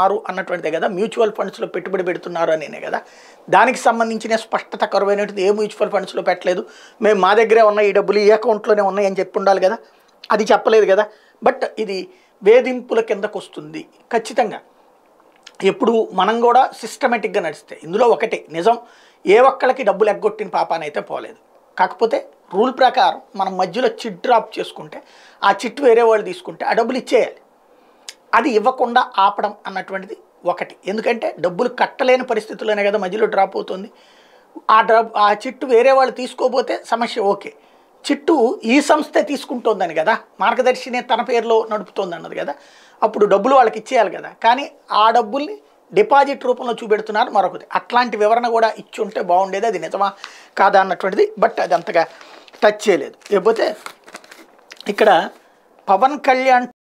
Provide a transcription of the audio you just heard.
ఉన్నారు అన్నటువంటిదే కదా మ్యూచువల్ ఫండ్స్లో పెట్టుబడి పెడుతున్నారు అనేనే కదా దానికి సంబంధించిన స్పష్టత కరువైనటువంటి ఏ మ్యూచువల్ ఫండ్స్లో పెట్టలేదు మేము మా దగ్గరే ఉన్న ఈ డబ్బులు ఈ అకౌంట్లోనే ఉన్నాయి అని చెప్పి ఉండాలి కదా అది చెప్పలేదు కదా బట్ ఇది వేధింపుల కిందకు వస్తుంది ఖచ్చితంగా ఎప్పుడు మనం కూడా సిస్టమేటిక్గా నడిస్తే ఇందులో ఒకటి నిజం ఏ ఒక్కళ్ళకి డబ్బులు ఎగ్గొట్టిన పాపానైతే పోలేదు కాకపోతే రూల్ ప్రకారం మనం మధ్యలో చిట్ డ్రాప్ చేసుకుంటే ఆ చిట్ వేరే వాళ్ళు తీసుకుంటే ఆ డబ్బులు ఇచ్చేయాలి అది ఇవ్వకుండా ఆపడం అన్నటువంటిది ఒకటి ఎందుకంటే డబ్బులు కట్టలేని పరిస్థితుల్లోనే కదా మధ్యలో డ్రాప్ అవుతుంది ఆ డ్రాప్ ఆ చిట్టు వేరే వాళ్ళు తీసుకోబోతే సమస్య ఓకే చిట్టు ఈ సంస్థ తీసుకుంటోందని కదా మార్గదర్శిని తన పేరులో నడుపుతోంది అన్నది కదా అప్పుడు డబ్బులు వాళ్ళకి ఇచ్చేయాలి కదా కానీ ఆ డబ్బుల్ని డిపాజిట్ రూపంలో చూపెడుతున్నారు మరొకటి అట్లాంటి వివరణ కూడా ఇచ్చి ఉంటే బాగుండేది అది నిజమా కాదా అన్నటువంటిది బట్ అది అంతగా టచ్ చేయలేదు లేకపోతే ఇక్కడ పవన్ కళ్యాణ్